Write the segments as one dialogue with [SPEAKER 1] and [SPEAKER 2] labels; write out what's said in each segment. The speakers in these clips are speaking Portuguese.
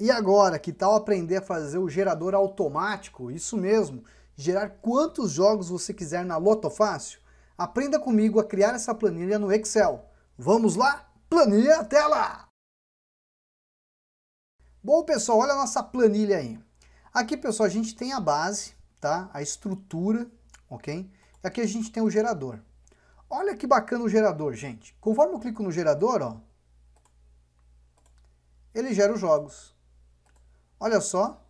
[SPEAKER 1] E agora, que tal aprender a fazer o gerador automático? Isso mesmo, gerar quantos jogos você quiser na Loto Fácil? Aprenda comigo a criar essa planilha no Excel. Vamos lá? Planilha tela! Bom, pessoal, olha a nossa planilha aí. Aqui, pessoal, a gente tem a base, tá? A estrutura, ok? Aqui a gente tem o gerador. Olha que bacana o gerador, gente. Conforme eu clico no gerador, ó, ele gera os jogos. Olha só.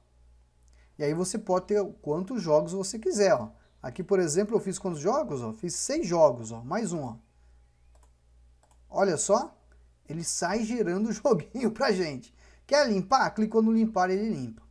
[SPEAKER 1] E aí você pode ter quantos jogos você quiser. Ó. Aqui, por exemplo, eu fiz quantos jogos? Ó? Fiz seis jogos, ó. mais um. Ó. Olha só. Ele sai gerando o joguinho para gente. Quer limpar? Clicou no limpar, ele limpa.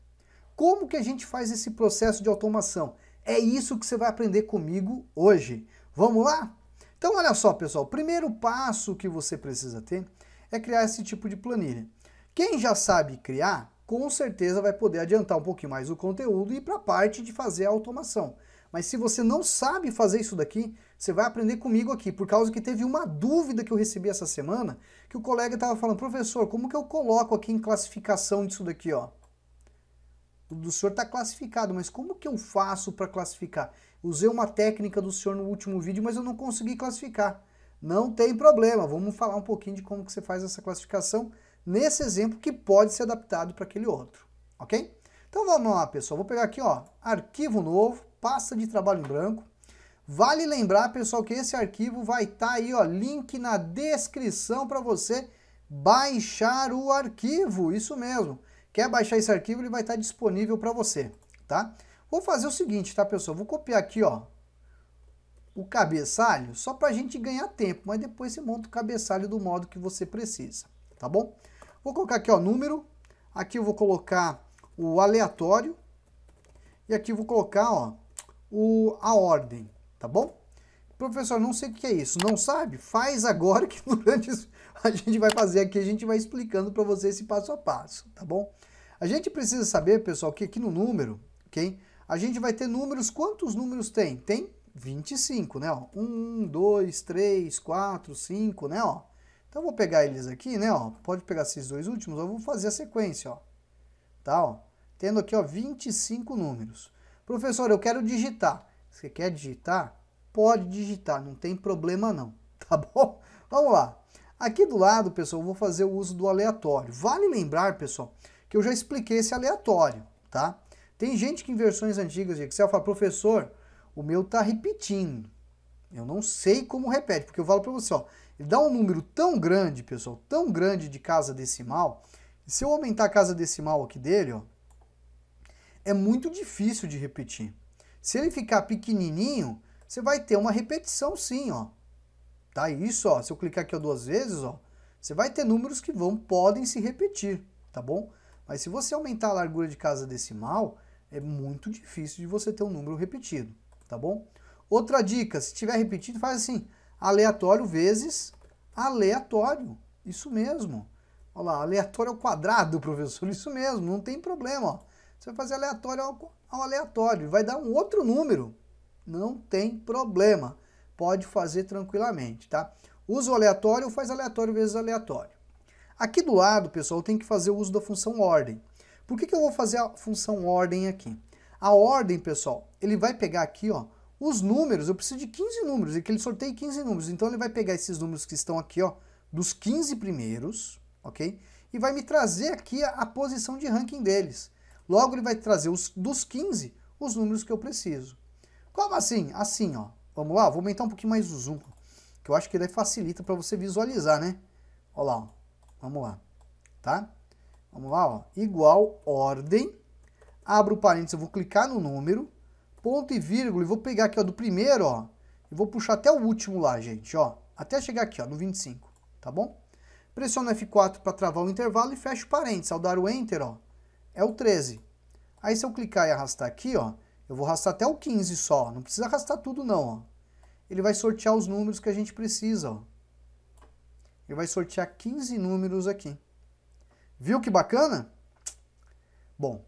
[SPEAKER 1] Como que a gente faz esse processo de automação? É isso que você vai aprender comigo hoje. Vamos lá? Então, olha só, pessoal. O primeiro passo que você precisa ter é criar esse tipo de planilha. Quem já sabe criar, com certeza vai poder adiantar um pouquinho mais o conteúdo e para a parte de fazer a automação. Mas se você não sabe fazer isso daqui, você vai aprender comigo aqui, por causa que teve uma dúvida que eu recebi essa semana, que o colega estava falando, professor, como que eu coloco aqui em classificação disso daqui, ó? O senhor está classificado, mas como que eu faço para classificar? Usei uma técnica do senhor no último vídeo, mas eu não consegui classificar. Não tem problema, vamos falar um pouquinho de como que você faz essa classificação nesse exemplo que pode ser adaptado para aquele outro, ok? Então vamos lá, pessoal. Vou pegar aqui, ó, arquivo novo, pasta de trabalho em branco. Vale lembrar, pessoal, que esse arquivo vai estar tá aí, ó, link na descrição para você baixar o arquivo, isso mesmo. Quer baixar esse arquivo, ele vai estar tá disponível para você, tá? Vou fazer o seguinte, tá, pessoal? Vou copiar aqui, ó, o cabeçalho, só para a gente ganhar tempo, mas depois você monta o cabeçalho do modo que você precisa, tá bom? Vou colocar aqui o número, aqui eu vou colocar o aleatório e aqui eu vou colocar ó, o, a ordem, tá bom? Professor, não sei o que é isso, não sabe? Faz agora que durante a gente vai fazer aqui, a gente vai explicando para você esse passo a passo, tá bom? A gente precisa saber, pessoal, que aqui no número, ok? A gente vai ter números, quantos números tem? Tem 25, né? 1, 2, 3, 4, 5, né? Ó. Né, então eu vou pegar eles aqui, né, ó, pode pegar esses dois últimos, eu vou fazer a sequência, ó. Tá, ó, tendo aqui, ó, 25 números. Professor, eu quero digitar. Você quer digitar? Pode digitar, não tem problema não, tá bom? Vamos lá. Aqui do lado, pessoal, eu vou fazer o uso do aleatório. Vale lembrar, pessoal, que eu já expliquei esse aleatório, tá? Tem gente que em versões antigas de Excel fala, professor, o meu tá repetindo. Eu não sei como repete, porque eu falo para você, ó, ele dá um número tão grande, pessoal, tão grande de casa decimal, se eu aumentar a casa decimal aqui dele, ó, é muito difícil de repetir. Se ele ficar pequenininho, você vai ter uma repetição sim, ó. Tá isso, ó, se eu clicar aqui ó, duas vezes, ó, você vai ter números que vão podem se repetir, tá bom? Mas se você aumentar a largura de casa decimal, é muito difícil de você ter um número repetido, tá bom? Outra dica, se tiver repetindo faz assim, aleatório vezes aleatório. Isso mesmo. Olha lá, aleatório ao quadrado, professor. Isso mesmo, não tem problema. Ó. Você vai fazer aleatório ao, ao aleatório, vai dar um outro número. Não tem problema. Pode fazer tranquilamente, tá? Usa o aleatório, faz aleatório vezes aleatório. Aqui do lado, pessoal, tem que fazer o uso da função ordem. Por que, que eu vou fazer a função ordem aqui? A ordem, pessoal, ele vai pegar aqui, ó, os números, eu preciso de 15 números, e que ele sorteie 15 números. Então ele vai pegar esses números que estão aqui, ó, dos 15 primeiros, ok? E vai me trazer aqui a, a posição de ranking deles. Logo ele vai trazer os, dos 15 os números que eu preciso. Como assim? Assim, ó. Vamos lá, vou aumentar um pouquinho mais o zoom, que eu acho que ele facilita para você visualizar, né? Olha lá, ó. Vamos lá, tá? Vamos lá, ó. Igual ordem, abro parênteses, eu vou clicar no número, ponto e vírgula, e vou pegar aqui, ó, do primeiro, ó, e vou puxar até o último lá, gente, ó, até chegar aqui, ó, no 25, tá bom? Pressiono F4 para travar o intervalo e fecho parênteses. Ao dar o Enter, ó, é o 13. Aí se eu clicar e arrastar aqui, ó, eu vou arrastar até o 15 só, não precisa arrastar tudo não, ó. Ele vai sortear os números que a gente precisa, ó. Ele vai sortear 15 números aqui. Viu que bacana? Bom,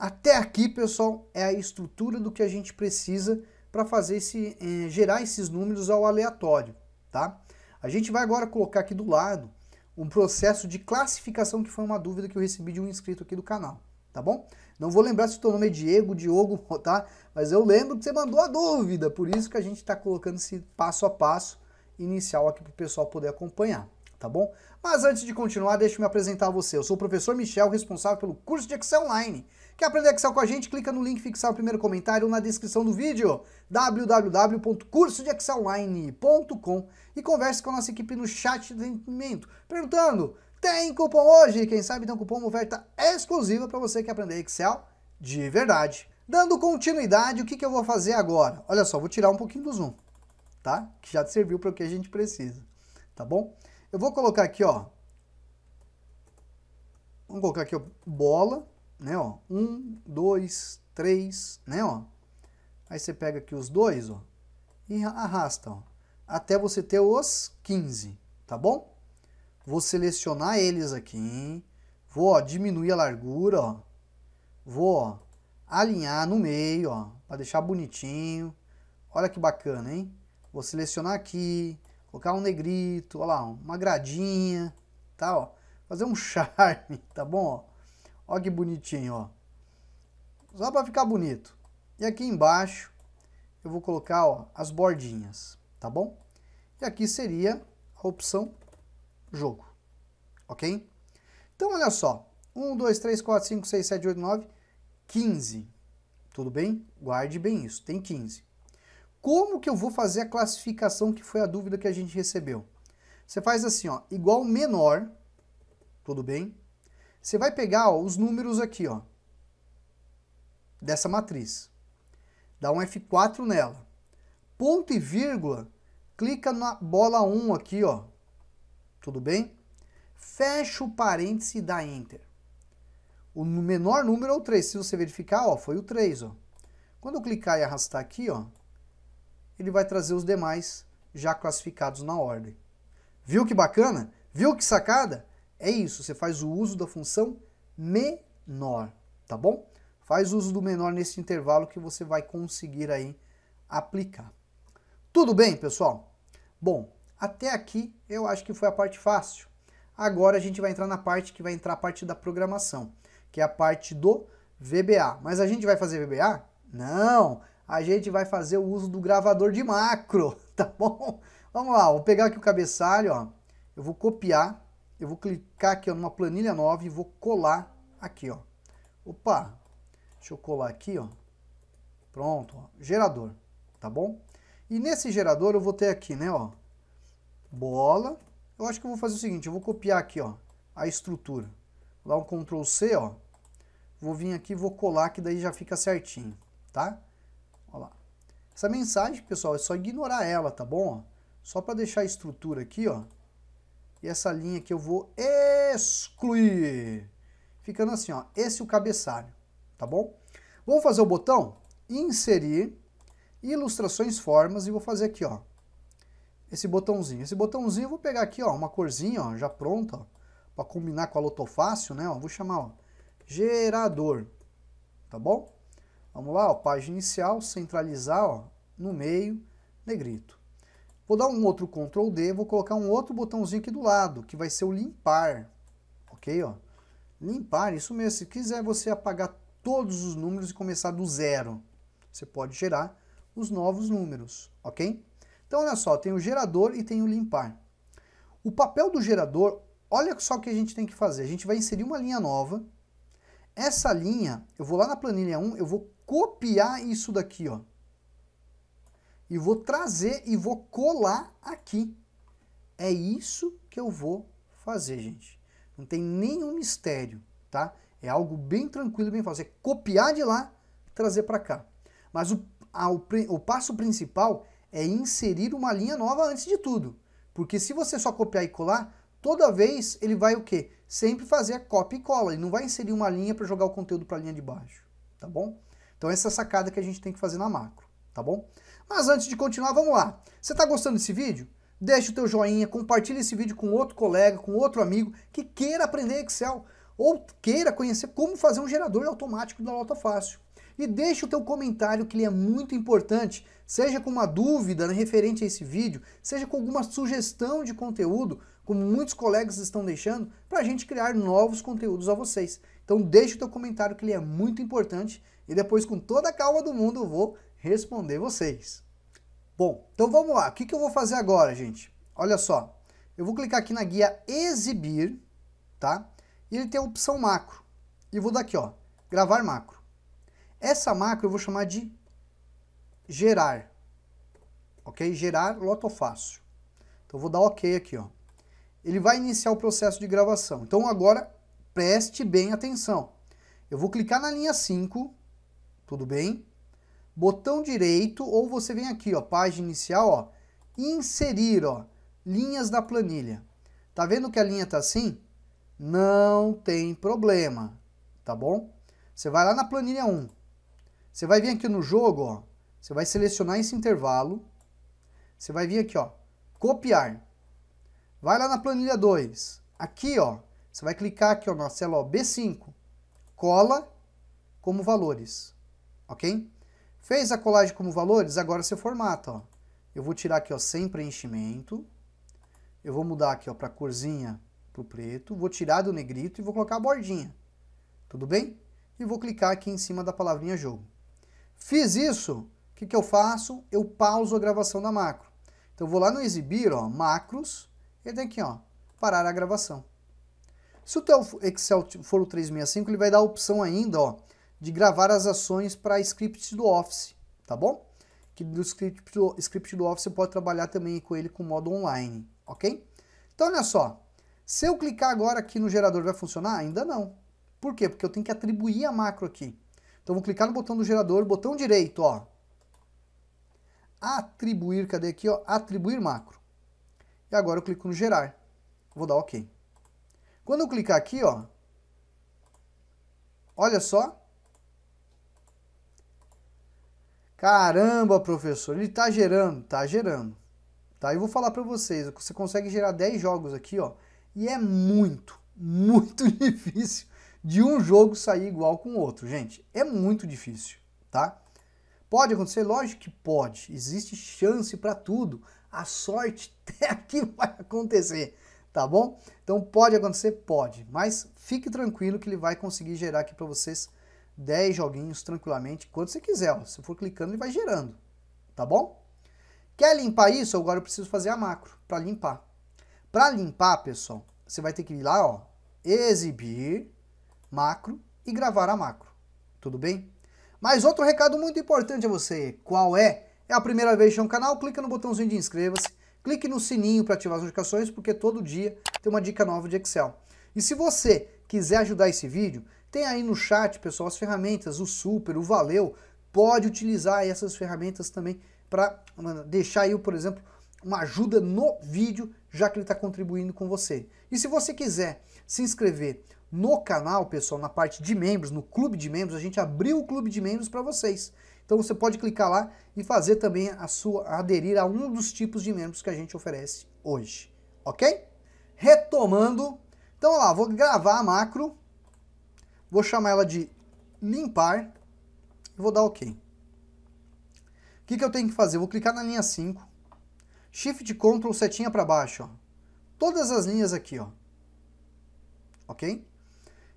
[SPEAKER 1] até aqui, pessoal, é a estrutura do que a gente precisa para fazer esse, eh, gerar esses números ao aleatório, tá? A gente vai agora colocar aqui do lado um processo de classificação que foi uma dúvida que eu recebi de um inscrito aqui do canal, tá bom? Não vou lembrar se o teu nome é Diego, Diogo, tá? Mas eu lembro que você mandou a dúvida, por isso que a gente está colocando esse passo a passo inicial aqui para o pessoal poder acompanhar, tá bom? Mas antes de continuar, deixa eu me apresentar a você. Eu sou o professor Michel, responsável pelo curso de Excel Online Quer aprender Excel com a gente? Clica no link fixado no primeiro comentário ou na descrição do vídeo www.cursodeexcelonline.com e converse com a nossa equipe no chat de atendimento, perguntando, tem cupom hoje? Quem sabe tem um cupom, uma oferta exclusiva para você que aprender Excel de verdade. Dando continuidade, o que, que eu vou fazer agora? Olha só, vou tirar um pouquinho do zoom, tá? Que já serviu para o que a gente precisa, tá bom? Eu vou colocar aqui, ó, vamos colocar aqui, ó, bola, né, ó, um, dois, três, né, ó. Aí você pega aqui os dois, ó, e arrasta, ó, até você ter os 15, tá bom? Vou selecionar eles aqui, vou, ó, diminuir a largura, ó, vou, ó, alinhar no meio, ó, para deixar bonitinho. Olha que bacana, hein? Vou selecionar aqui, colocar um negrito, ó lá, uma gradinha, tá, ó. Fazer um charme, tá bom, ó? Olha que bonitinho, ó. Só para ficar bonito. E aqui embaixo eu vou colocar ó, as bordinhas, tá bom? E aqui seria a opção jogo, ok? Então, olha só. 1, 2, 3, 4, 5, 6, 7, 8, 9, 15. Tudo bem? Guarde bem isso, tem 15. Como que eu vou fazer a classificação que foi a dúvida que a gente recebeu? Você faz assim, ó, igual menor, tudo bem? Você vai pegar ó, os números aqui, ó, dessa matriz. Dá um F4 nela. Ponto e vírgula, clica na bola 1 aqui, ó. Tudo bem? Fecha o parêntese e dá Enter. O menor número é o 3. Se você verificar, ó, foi o 3, ó. Quando eu clicar e arrastar aqui, ó, ele vai trazer os demais já classificados na ordem. Viu que bacana? Viu que sacada? É isso, você faz o uso da função menor, tá bom? Faz uso do menor nesse intervalo que você vai conseguir aí aplicar. Tudo bem, pessoal? Bom, até aqui eu acho que foi a parte fácil. Agora a gente vai entrar na parte que vai entrar a parte da programação, que é a parte do VBA. Mas a gente vai fazer VBA? Não! A gente vai fazer o uso do gravador de macro, tá bom? Vamos lá, vou pegar aqui o cabeçalho, ó. Eu vou copiar eu vou clicar aqui ó, numa planilha nova e vou colar aqui, ó. Opa, deixa eu colar aqui, ó. Pronto, ó, gerador, tá bom? E nesse gerador eu vou ter aqui, né, ó, bola. Eu acho que eu vou fazer o seguinte, eu vou copiar aqui, ó, a estrutura. Vou dar um Ctrl C, ó. Vou vir aqui e vou colar, que daí já fica certinho, tá? Olha lá. Essa mensagem, pessoal, é só ignorar ela, tá bom? Ó, só para deixar a estrutura aqui, ó, e essa linha aqui eu vou excluir. Ficando assim, ó, esse é o cabeçalho, tá bom? Vou fazer o botão inserir ilustrações formas e vou fazer aqui, ó, esse botãozinho. Esse botãozinho eu vou pegar aqui, ó, uma corzinha, ó, já pronta, ó, para combinar com a lotofácil, né? Ó, vou chamar, ó, gerador, tá bom? Vamos lá, ó, página inicial, centralizar, ó, no meio, negrito. Vou dar um outro Ctrl D, vou colocar um outro botãozinho aqui do lado, que vai ser o limpar, ok? Ó. Limpar, isso mesmo, se quiser você apagar todos os números e começar do zero, você pode gerar os novos números, ok? Então, olha só, tem o gerador e tem o limpar. O papel do gerador, olha só o que a gente tem que fazer. A gente vai inserir uma linha nova. Essa linha, eu vou lá na planilha 1, eu vou copiar isso daqui, ó e vou trazer e vou colar aqui. É isso que eu vou fazer, gente. Não tem nenhum mistério, tá? É algo bem tranquilo, bem fácil. É copiar de lá, trazer para cá. Mas o, a, o, o passo principal é inserir uma linha nova antes de tudo. Porque se você só copiar e colar, toda vez ele vai o quê? Sempre fazer a copia e cola. Ele não vai inserir uma linha para jogar o conteúdo para a linha de baixo, tá bom? Então essa é a sacada que a gente tem que fazer na macro, tá bom? Mas antes de continuar, vamos lá. Você está gostando desse vídeo? Deixe o teu joinha, compartilhe esse vídeo com outro colega, com outro amigo que queira aprender Excel ou queira conhecer como fazer um gerador automático da nota fácil. E deixe o teu comentário que ele é muito importante, seja com uma dúvida né, referente a esse vídeo, seja com alguma sugestão de conteúdo, como muitos colegas estão deixando, para a gente criar novos conteúdos a vocês. Então deixe o teu comentário que ele é muito importante e depois com toda a calma do mundo eu vou responder vocês. Bom, então vamos lá. O que, que eu vou fazer agora, gente? Olha só. Eu vou clicar aqui na guia Exibir, tá? E ele tem a opção macro. E vou daqui, ó, gravar macro. Essa macro eu vou chamar de gerar, ok? Gerar Loto Fácil. Então vou dar ok aqui, ó. Ele vai iniciar o processo de gravação. Então agora preste bem atenção. Eu vou clicar na linha 5, tudo bem? botão direito, ou você vem aqui, ó, página inicial, ó, inserir, ó, linhas da planilha. Tá vendo que a linha tá assim? Não tem problema, tá bom? Você vai lá na planilha 1. Você vai vir aqui no jogo, ó, você vai selecionar esse intervalo. Você vai vir aqui, ó, copiar. Vai lá na planilha 2. Aqui, ó, você vai clicar aqui ó, na célula B5. Cola como valores, ok? Fez a colagem como valores? Agora você formata, ó. Eu vou tirar aqui, ó, sem preenchimento. Eu vou mudar aqui, ó, para corzinha, para o preto. Vou tirar do negrito e vou colocar a bordinha. Tudo bem? E vou clicar aqui em cima da palavrinha jogo. Fiz isso, o que, que eu faço? Eu pauso a gravação da macro. Então eu vou lá no exibir, ó, macros, e tem aqui, ó, parar a gravação. Se o teu Excel for o 365, ele vai dar a opção ainda, ó, de gravar as ações para scripts do Office, tá bom? Que do script, do script do Office você pode trabalhar também com ele com modo online, ok? Então, olha só. Se eu clicar agora aqui no gerador, vai funcionar? Ainda não. Por quê? Porque eu tenho que atribuir a macro aqui. Então, vou clicar no botão do gerador, botão direito, ó. Atribuir, cadê aqui, ó? Atribuir macro. E agora eu clico no gerar. Vou dar OK. Quando eu clicar aqui, ó, olha só, Caramba, professor, ele está gerando, está gerando. Tá? Eu vou falar para vocês, você consegue gerar 10 jogos aqui, ó, e é muito, muito difícil de um jogo sair igual com o outro, gente. É muito difícil, tá? Pode acontecer, lógico que pode. Existe chance para tudo. A sorte até aqui vai acontecer, tá bom? Então pode acontecer, pode, mas fique tranquilo que ele vai conseguir gerar aqui para vocês 10 joguinhos tranquilamente, quando você quiser. Ó. Se for clicando, ele vai gerando, tá bom? Quer limpar isso? Agora eu preciso fazer a macro para limpar. Para limpar, pessoal, você vai ter que ir lá, ó, exibir, macro e gravar a macro, tudo bem? Mas outro recado muito importante a você, qual é? É a primeira vez no canal, clica no botãozinho de inscreva-se, clique no sininho para ativar as notificações, porque todo dia tem uma dica nova de Excel. E se você quiser ajudar esse vídeo, tem aí no chat, pessoal, as ferramentas, o super, o valeu. Pode utilizar essas ferramentas também para deixar aí, por exemplo, uma ajuda no vídeo, já que ele está contribuindo com você. E se você quiser se inscrever no canal, pessoal, na parte de membros, no clube de membros, a gente abriu o clube de membros para vocês. Então você pode clicar lá e fazer também a sua aderir a um dos tipos de membros que a gente oferece hoje, ok? Retomando, então lá, vou gravar a macro Vou chamar ela de limpar e vou dar OK. O que, que eu tenho que fazer? Eu vou clicar na linha 5, Shift Ctrl setinha para baixo, ó. todas as linhas aqui, ó. ok?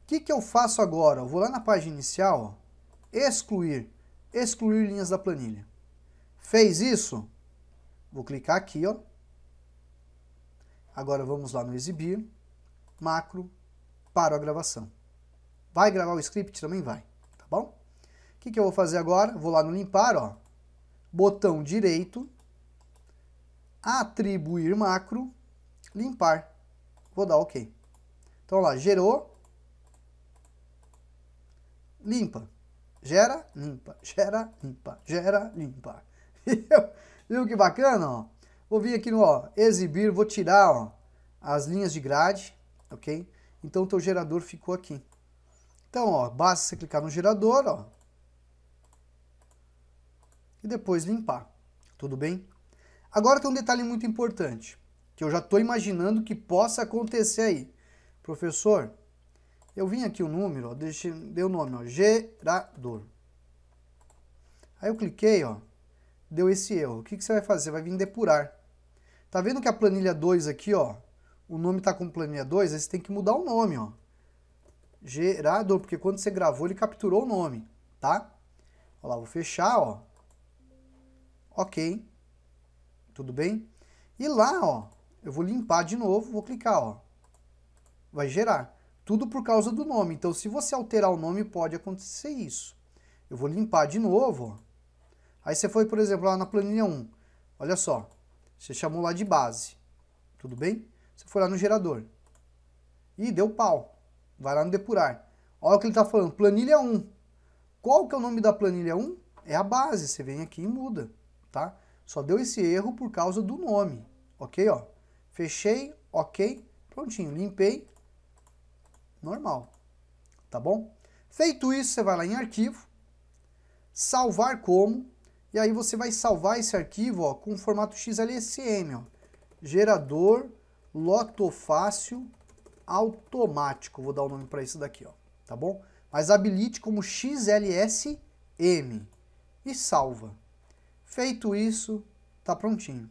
[SPEAKER 1] O que, que eu faço agora? Eu vou lá na página inicial, ó. excluir, excluir linhas da planilha. Fez isso? Vou clicar aqui, ó. Agora vamos lá no exibir, macro, paro a gravação. Vai gravar o script? Também vai, tá bom? O que, que eu vou fazer agora? Vou lá no limpar, ó, botão direito, atribuir macro, limpar. Vou dar OK. Então lá, gerou, limpa, gera, limpa, gera, limpa, gera, limpa. Viu que bacana, ó? Vou vir aqui no ó, exibir, vou tirar ó, as linhas de grade, ok? Então o teu gerador ficou aqui. Então, ó, basta você clicar no gerador, ó, e depois limpar, tudo bem? Agora tem um detalhe muito importante, que eu já estou imaginando que possa acontecer aí. Professor, eu vim aqui o número, ó, deixa, deu o nome, ó, gerador. Aí eu cliquei, ó, deu esse erro. O que, que você vai fazer? Vai vir depurar. Tá vendo que a planilha 2 aqui, ó, o nome está com planilha 2, aí você tem que mudar o nome, ó gerador, porque quando você gravou ele capturou o nome, tá? Ó lá, vou fechar, ó. Ok. Tudo bem? E lá, ó, eu vou limpar de novo, vou clicar, ó. Vai gerar. Tudo por causa do nome. Então, se você alterar o nome, pode acontecer isso. Eu vou limpar de novo, ó. Aí você foi, por exemplo, lá na planilha 1. Olha só. Você chamou lá de base. Tudo bem? Você foi lá no gerador. e deu pau. Vai lá no depurar. Olha o que ele está falando. Planilha 1. Qual que é o nome da planilha 1? É a base. Você vem aqui e muda, tá? Só deu esse erro por causa do nome. Ok, ó. Fechei, ok. Prontinho. Limpei. Normal. Tá bom? Feito isso, você vai lá em arquivo. Salvar como. E aí você vai salvar esse arquivo ó, com o formato XLSM. Ó. Gerador lotofácil.com automático. Vou dar o um nome para isso daqui, ó, tá bom? Mas habilite como XLSM e salva. Feito isso, tá prontinho.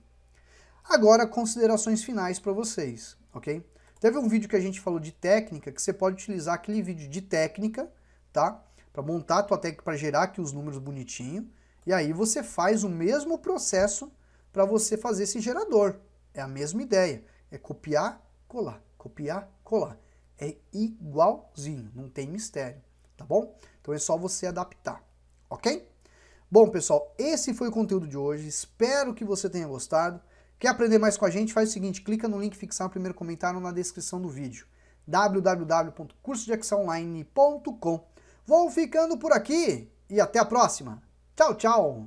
[SPEAKER 1] Agora, considerações finais para vocês, ok? Teve um vídeo que a gente falou de técnica, que você pode utilizar aquele vídeo de técnica, tá? Para montar a tua técnica, para gerar aqui os números bonitinho. E aí você faz o mesmo processo para você fazer esse gerador. É a mesma ideia. É copiar, colar. Copiar, colar. É igualzinho, não tem mistério, tá bom? Então é só você adaptar, ok? Bom, pessoal, esse foi o conteúdo de hoje. Espero que você tenha gostado. Quer aprender mais com a gente? Faz o seguinte, clica no link fixado no primeiro comentário na descrição do vídeo. www.cursodeacçãoonline.com Vou ficando por aqui e até a próxima. Tchau, tchau!